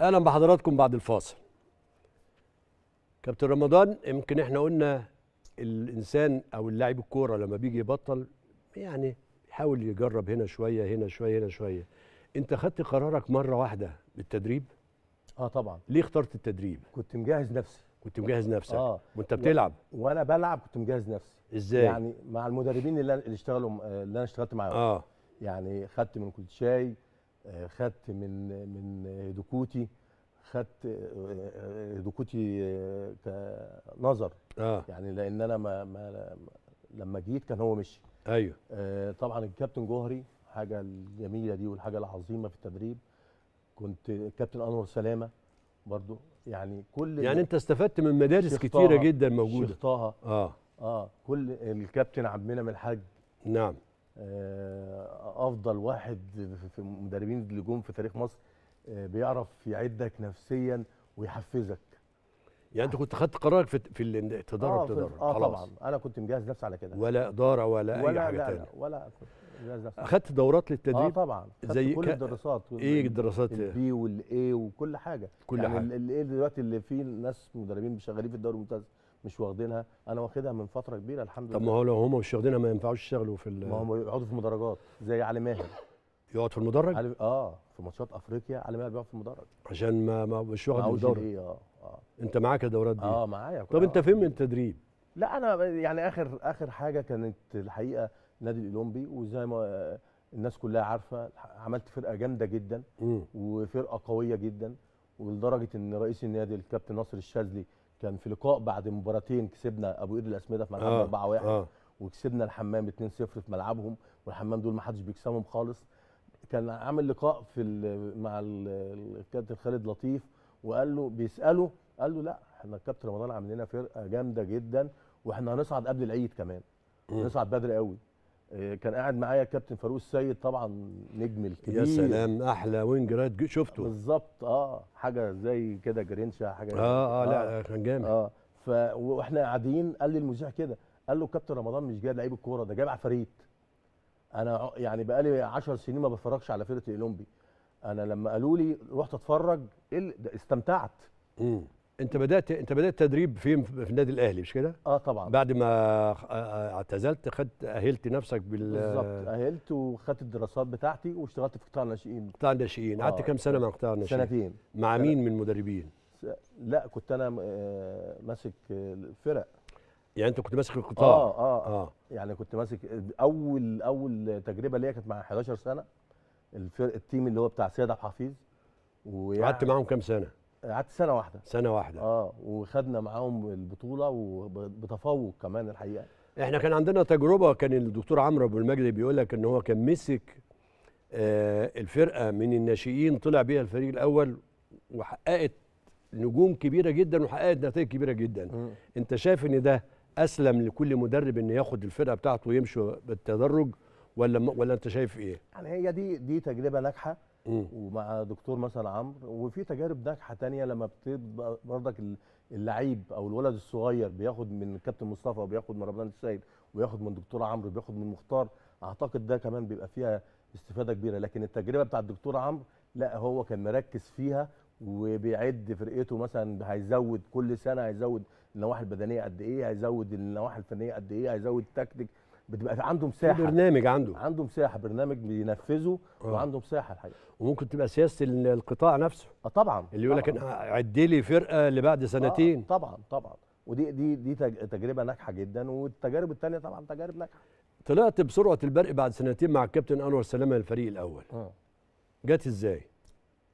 اهلا بحضراتكم بعد الفاصل كابتن رمضان يمكن احنا قلنا الانسان او اللاعب الكوره لما بيجي يبطل يعني يحاول يجرب هنا شويه هنا شويه هنا شويه انت خدت قرارك مره واحده بالتدريب اه طبعا ليه اخترت التدريب كنت مجهز نفسي كنت مجهز نفسك آه. وانت بتلعب وانا بلعب كنت مجهز نفسي ازاي يعني مع المدربين اللي, اللي اشتغلوا اللي انا اشتغلت معاهم اه يعني خدت من كل شيء خدت من من دكوتي خدت آه، آه، دكوتي آه، كنظر آه. يعني لان انا ما, ما لما جيت كان هو مشي ايوه طبعا الكابتن جوهري حاجه الجميله دي والحاجه العظيمه في التدريب كنت كابتن انور سلامه برضو يعني كل يعني انت استفدت من مدارس كتيره جدا موجوده شفتها طه اه اه كل الكابتن عبد المنعم الحاج نعم آه، افضل واحد في مدربين اللي جم في تاريخ مصر آه، بيعرف يعدك نفسيا ويحفزك يعني انت كنت خدت قرارك في في التدرب آه اه خلاص. طبعا انا كنت مجهز نفسي على كده ولا اداره ولا, ولا اي حاجه ثانيه ولا كنت مجهز نفسي اخدت دورات للتدريب اه طبعا زي كل ك... الدراسات ايه الدراسات البي والاي وكل حاجه كل يعني حاجه الاي دلوقتي اللي فيه ناس مدربين شغالين في الدوري الممتاز مش واخدينها انا واخدها من فتره كبيره الحمد لله طب ما هو لو هم مش واخدينها ما ينفعوش يشتغلوا في ما هم يقعدوا في مدرجات زي علي ماهر يقعد في المدرج علي... اه في ماتشات افريقيا علي ماهر بيقعد في المدرج عشان ما, ما مش واخد الدوري إيه اه اه انت معاك الدورات دي اه معايا طب آه. انت فين من التدريب لا انا يعني اخر اخر حاجه كانت الحقيقه النادي الاولمبي وزي ما الناس كلها عارفه عملت فرقه جامده جدا م. وفرقه قويه جدا ولدرجه ان رئيس النادي الكابتن ناصر الشاذلي كان في لقاء بعد مباراتين كسبنا ابو قير الاسمده في ملعبنا 4 آه، 1 آه. وكسبنا الحمام 2 0 في ملعبهم والحمام دول ما حدش بيكسبهم خالص كان عامل لقاء في مع الكابتن خالد لطيف وقال له بيساله قال له لا احنا الكابتن رمضان عامل لنا فرقه جامده جدا واحنا هنصعد قبل العيد كمان هنصعد بدري قوي كان قاعد معايا كابتن فاروق السيد طبعا نجم الكبير يا سلام احلى وينج رايت شفته بالظبط اه حاجه زي كده جرينشا حاجه آه، آه،, آه, اه اه لا كان جامد اه ف واحنا قاعدين قال لي المذيع كده قال له كابتن رمضان مش جايب لعيب الكوره ده جايب عفاريت انا يعني بقالي 10 سنين ما بتفرجش على فرقه الاولمبي انا لما قالوا لي رحت اتفرج إيه استمتعت مم. انت بدات انت بدات تدريب فين في النادي الاهلي مش كده اه طبعا بعد ما آه، آه، اعتزلت خدت اهلت نفسك بال بالظبط اهلت وخدت الدراسات بتاعتي واشتغلت في قطاع الناشئين قطاع الناشئين قعدت آه. كام سنه مع قطاع الناشئين سنتين مع مين من المدربين لا كنت انا آه، ماسك الفرق يعني انت كنت ماسك القطاع آه, اه اه يعني كنت ماسك اول اول تجربه ليا كانت مع 11 سنه الفرق التيم اللي هو بتاع سيد عبد الحفيظ قعدت معاهم كام سنه قعدت سنه واحده سنه واحده اه وخدنا معاهم البطوله وبتفوق كمان الحقيقه احنا كان عندنا تجربه كان الدكتور عمرو ابو المجد بيقول لك ان هو كان مسك آه الفرقه من الناشئين طلع بيها الفريق الاول وحققت نجوم كبيره جدا وحققت نتائج كبيره جدا م. انت شايف ان ده اسلم لكل مدرب ان ياخد الفرقه بتاعته ويمشي بالتدرج ولا ولا انت شايف ايه يعني هي دي دي تجربه ناجحه ومع دكتور مثلا عمرو وفي تجارب ناجحه ثانيه لما بتبقى برضك اللعيب او الولد الصغير بياخد من كابتن مصطفى وبياخد من رمضان السيد وياخد من دكتور عمرو وبياخد من مختار اعتقد ده كمان بيبقى فيها استفاده كبيره لكن التجربه بتاع الدكتور عمرو لا هو كان مركز فيها وبيعد فرقته مثلا هيزود كل سنه هيزود النواحي البدنيه قد ايه هيزود النواحي الفنيه قد ايه هيزود التكتيك بتبقى عندهم مساحه برنامج عنده عندهم مساحه برنامج بينفذه آه. وعندهم مساحه الحقيقه وممكن تبقى سياسه القطاع نفسه اه طبعا اللي يقول لك عد لي فرقه اللي بعد آه، سنتين طبعا طبعا ودي دي دي تجربه ناجحه جدا والتجارب الثانيه طبعا تجارب ناجحه طلعت بسرعه البرق بعد سنتين مع الكابتن انور سلامه الفريق الاول آه. جت ازاي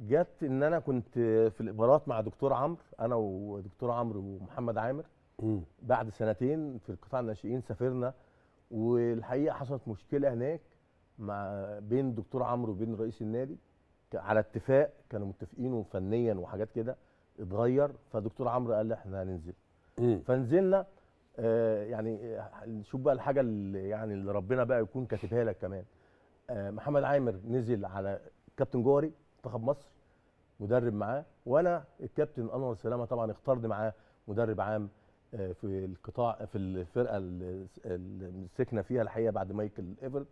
جت ان انا كنت في الامارات مع دكتور عمرو انا ودكتور عمرو ومحمد عامر بعد سنتين في القطاع الناشئين سافرنا والحقيقه حصلت مشكله هناك مع بين الدكتور عمرو وبين رئيس النادي على اتفاق كانوا متفقين فنيا وحاجات كده اتغير فدكتور عمرو قال احنا هننزل فنزلنا آه يعني نشوف آه، بقى الحاجه اللي يعني اللي ربنا بقى يكون كاتبها لك كمان آه محمد عامر نزل على كابتن جوهري منتخب مصر مدرب معاه وانا الكابتن انور سلامه طبعا اختارني معاه مدرب عام في القطاع في الفرقه اللي مسكنا فيها الحقيقه بعد مايكل ايفرت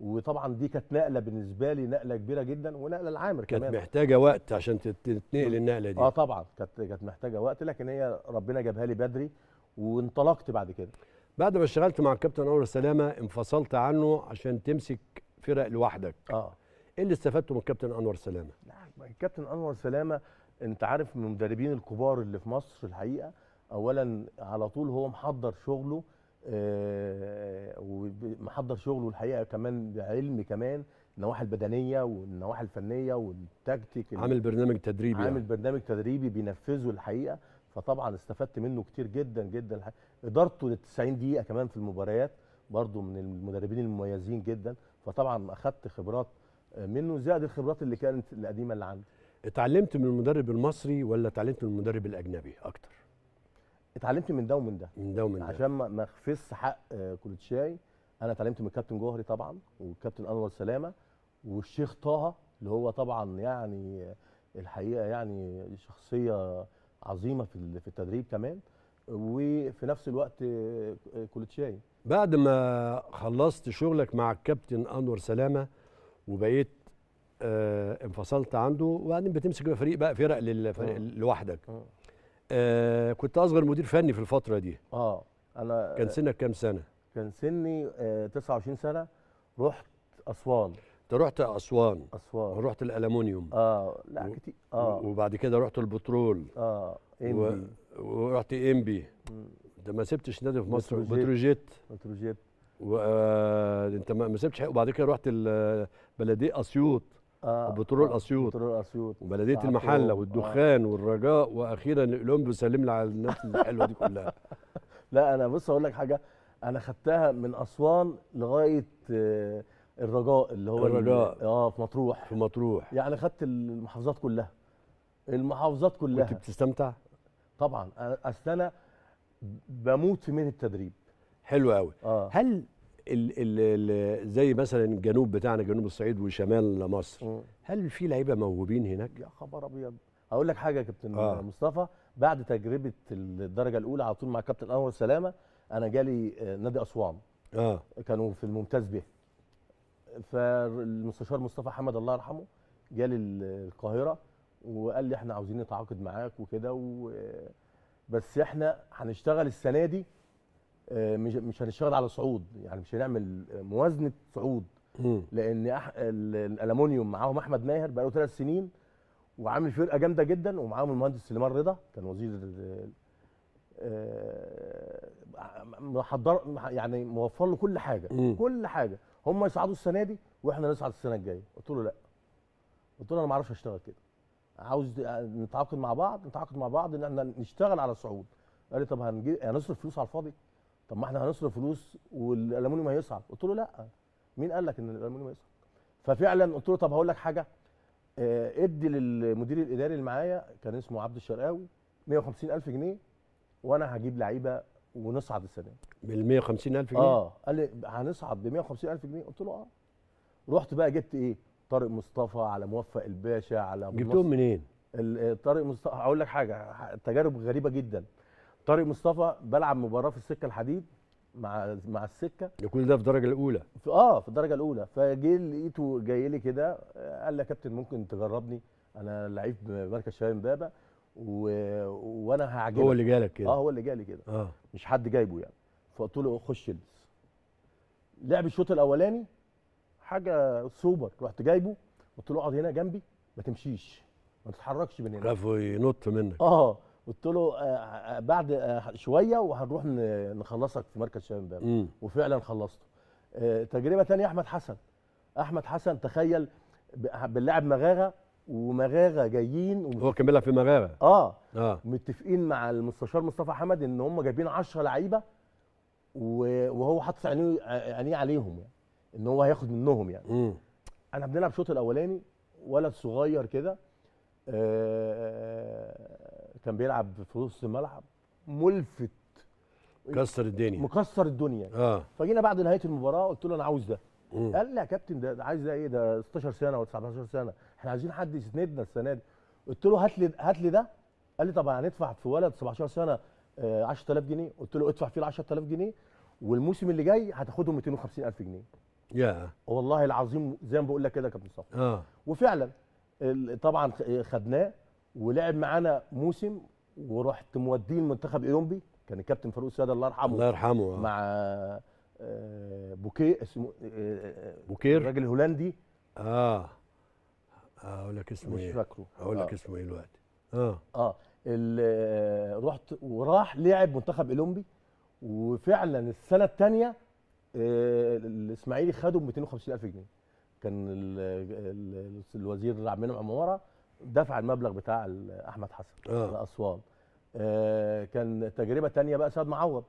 وطبعا دي كانت نقله بالنسبه لي نقله كبيره جدا ونقله لعامر كمان كانت محتاجه وقت عشان تتنقل النقله دي اه طبعا كانت كانت محتاجه وقت لكن هي ربنا جابها لي بدري وانطلقت بعد كده بعد ما اشتغلت مع الكابتن انور سلامه انفصلت عنه عشان تمسك فرق لوحدك اه ايه اللي استفدته من الكابتن انور سلامه نعم، الكابتن انور سلامه انت عارف من المدربين الكبار اللي في مصر الحقيقه اولا على طول هو محضر شغله آه، ومحضر شغله الحقيقه كمان بعلم كمان النواحي البدنيه والنواحي الفنيه والتكتيك عامل برنامج تدريبي يعني. عامل يعني. برنامج تدريبي بينفذه الحقيقه فطبعا استفدت منه كتير جدا جدا ادارته لل 90 دقيقه كمان في المباريات برضه من المدربين المميزين جدا فطبعا اخذت خبرات آه، منه زائد الخبرات اللي كانت القديمه اللي عندي اتعلمت من المدرب المصري ولا اتعلمت من المدرب الاجنبي اكتر اتعلمت من ده ومن ده من ده ومن ده عشان ما اخفص حق آه، كولتشاي انا اتعلمت من الكابتن جوهري طبعا والكابتن انور سلامه والشيخ طه اللي هو طبعا يعني آه، الحقيقه يعني شخصيه عظيمه في في التدريب كمان وفي نفس الوقت آه، كولتشاي بعد ما خلصت شغلك مع الكابتن انور سلامه وبقيت آه انفصلت عنده وبعدين بتمسك فريق بقى فرق لوحدك آه، كنت اصغر مدير فني في الفتره دي اه انا كان آه، سنك كام سنه كان سني آه 29 سنه رحت اسوان انت رحت اسوان اسوان ورحت الالومنيوم اه لا كتير اه وبعد كده رحت البترول اه انبي و... ورحت انبي انت ما سبتش نادي في مصر بتروجيت بتروجيت و... آه... انت ما سبتش وبعد كده رحت بلديه اسيوط آه وبترول آه، اسيوط بترول اسيوط وبلديه آه، المحله والدخان آه والرجاء واخيرا الاولمب سلم لي على الناس الحلوه دي كلها لا انا بص اقول لك حاجه انا خدتها من اسوان لغايه آه، الرجاء اللي هو الرجاء اه في مطروح في مطروح يعني خدت المحافظات كلها المحافظات كلها كنت بتستمتع؟ طبعا اصل انا بموت في مهنه التدريب حلو قوي آه. هل ال ال زي مثلا الجنوب بتاعنا جنوب الصعيد وشمال مصر م. هل في لعيبه موهوبين هناك؟ يا خبر ابيض هقول لك حاجه يا كابتن آه. مصطفى بعد تجربه الدرجه الاولى على طول مع كابتن انور سلامه انا جالي آه، نادي اسوان اه كانوا في الممتاز به فالمستشار مصطفى حمد الله يرحمه جالي القاهره وقال لي احنا عاوزين نتعاقد معاك وكده و آه، بس احنا هنشتغل السنه دي آه، مش هنشتغل على صعود يعني مش هنعمل موازنه صعود لان أح... الالومنيوم معاهم احمد ماهر بقاله ثلاث سنين وعامل فرقه جامده جدا ومعاهم المهندس سليمان رضا كان وزير آه، آه، محضر يعني موفر له كل حاجه كل حاجه هم يصعدوا السنه دي واحنا نصعد السنه الجايه قلت له لا قلت له انا ما اعرفش اشتغل كده عاوز نتعاقد مع بعض نتعاقد مع بعض ان احنا نشتغل على الصعود قال لي طب هنصرف فلوس على الفاضي طب ما احنا هنصرف فلوس والالمونيوم هيصعد قلت له لا مين قال لك ان الالمونيوم هيصعد ففعلا قلت له طب هقول لك حاجه اه ادي للمدير الاداري اللي معايا كان اسمه عبد الشرقاوي 150000 جنيه وانا هجيب لعيبه ونصعد السنه دي بال 150000 جنيه اه قال لي هنصعد ب 150000 جنيه قلت له اه رحت بقى جبت ايه طارق مصطفى على موفق الباشا على جبتهم منين آه، طارق مصطفى هقول لك حاجه تجارب غريبه جدا طارق مصطفى بلعب مباراه في السكه الحديد مع مع السكه كل ده في الدرجه الاولى في اه في الدرجه الاولى فجه لقيته جاي لي كده قال لي يا كابتن ممكن تجربني انا لعيب مركز شباب امبابه و... وانا هعجبك هو اللي جالك كده اه هو اللي جالي كده آه. مش حد جايبه يعني فقلت له خش البس لعب الشوط الاولاني حاجه سوبر رحت جايبه قلت له اقعد هنا جنبي ما تمشيش ما تتحركش من هنا خافوا ينط منك اه قلت له آه، آه، آه، بعد شويه وهنروح نخلصك في مركز شباب امبابه وفعلا خلصته تجربه ثانيه احمد حسن احمد حسن تخيل بنلعب مغاغه ومغاغه جايين هو كملها في مغاغه آه. اه متفقين مع المستشار مصطفى حمد ان هم جايبين 10 لعيبه وهو حاطط عينيه عينيه عليهم يعني ان هو هياخد منهم يعني مم. انا بنلعب الشوط الاولاني ولد صغير كده آه كان بيلعب في نص الملعب ملفت كسر الدنيا مكسر الدنيا اه فجينا بعد نهايه المباراه قلت له انا عاوز ده مم. قال لي يا كابتن ده عايز ده ايه ده 16 سنه ولا 19 سنه احنا عايزين حد يسندنا السنه دي قلت له هات لي هات لي ده قال لي طب هندفع في ولد 17 سنه 10000 آه، جنيه قلت له ادفع فيه ال 10000 جنيه والموسم اللي جاي هتاخدهم 250000 جنيه يا والله العظيم زي ما بقول لك كده يا كابتن صفا اه وفعلا طبعا خدناه ولعب معانا موسم ورحت موديه المنتخب الاولمبي كان الكابتن فاروق السيد الله يرحمه الله يرحمه آه. مع آه، بوكي اسمه آه، بوكير الراجل الهولندي اه هقول لك اسمه مش ايه مش فاكره هقول لك آه. اسمه ايه دلوقتي اه اه رحت وراح لعب منتخب اولمبي وفعلا السنه الثانيه الاسماعيلي خدوا ب 250000 جنيه كان الوزير عبد المنعم عماره دفع المبلغ بتاع احمد حسن آه. لاسوان آه كان تجربه ثانيه بقى سيد معوض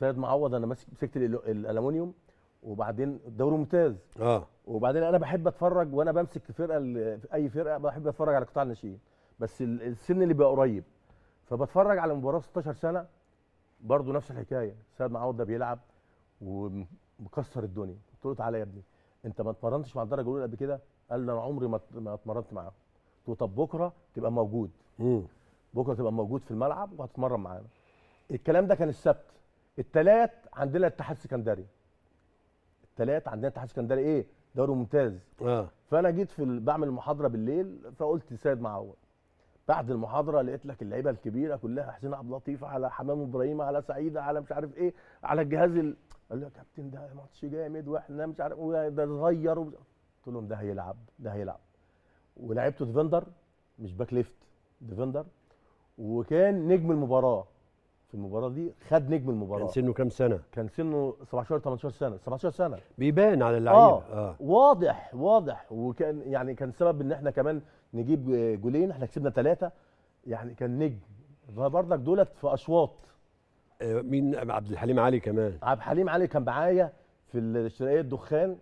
سيد معوض انا ماسك مسكت الالومنيوم وبعدين الدوري ممتاز اه وبعدين انا بحب اتفرج وانا بمسك فرقه اي فرقه بحب اتفرج على قطاع الناشئين بس السن اللي بقى قريب فبتفرج على مباراه 16 سنه برضه نفس الحكايه سيد معوض ده بيلعب ومكسر الدنيا قلت له تعالى يا ابني انت ما اتمرنتش مع الدرجه الاولى قبل كده قال لي انا عمري ما اتمرنت معاهم طب بكره تبقى موجود مم. بكره تبقى موجود في الملعب وهتتمرن معانا الكلام ده كان السبت الثلاث عندنا اتحاد سكندري الثلاث عندنا اتحاد سكندري ايه دوري ممتاز آه. فانا جيت في بعمل المحاضره بالليل فقلت سيد معوض بعد المحاضره لقيت لك اللعيبه الكبيره كلها حسين عبد اللطيف على حمام ابراهيم على سعيده على مش عارف ايه على الجهاز ال... قال لي يا كابتن ده ماتش جامد واحنا مش عارف ده صغير قلت لهم ده هيلعب ده هيلعب ولعبته ديفندر مش باك ليفت ديفندر وكان نجم المباراه في المباراه دي خد نجم المباراه كان سنه كام سنه كان سنه 17 18 سنه 17 سنه بيبان على اللعيبه آه. آه. واضح واضح وكان يعني كان سبب ان احنا كمان نجيب جولين احنا كسبنا ثلاثه يعني كان نجم فبرضك دولت في اشواط آه، مين عبد الحليم علي كمان عبد الحليم علي كان معايا في الشرقيه الدخان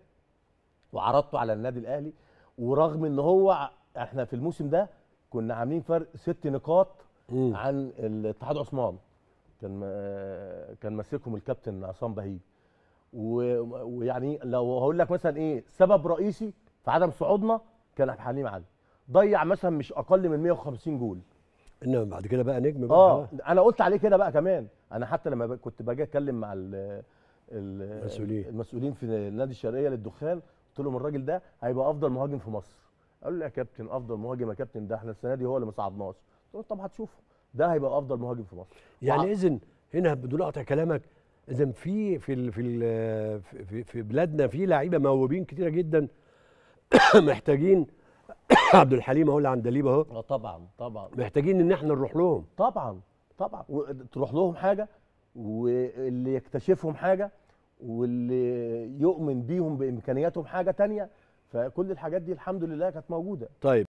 وعرضته على النادي الاهلي ورغم ان هو احنا في الموسم ده كنا عاملين فرق ست نقاط مم. عن الاتحاد عثمان كان آه، كان ماسكهم الكابتن عصام بهيج ويعني لو هقول لك مثلا ايه سبب رئيسي في عدم صعودنا كان عبد الحليم علي ضيع مثلا مش اقل من 150 جول انما بعد كده بقى نجم بقى اه انا قلت عليه كده بقى كمان انا حتى لما كنت باجي اتكلم مع المسؤولين المسؤولين في نادي الشرقيه للدخان قلت لهم الراجل ده هيبقى افضل مهاجم في مصر قالوا لي يا كابتن افضل مهاجم يا كابتن ده احنا السنه دي هو اللي ما صعدناش قلت لهم طب هتشوفه ده هيبقى افضل مهاجم في مصر يعني وع... اذن هنا بدون اقطع كلامك اذا في في في في, في بلادنا في لعيبه موهوبين كتيره جدا محتاجين عبد الحليم اهو اللي عند ليبه اهو اه طبعا طبعا محتاجين ان احنا نروح لهم طبعا طبعا تروح لهم حاجه واللي يكتشفهم حاجه واللي يؤمن بيهم بامكانياتهم حاجه تانية فكل الحاجات دي الحمد لله كانت موجوده طيب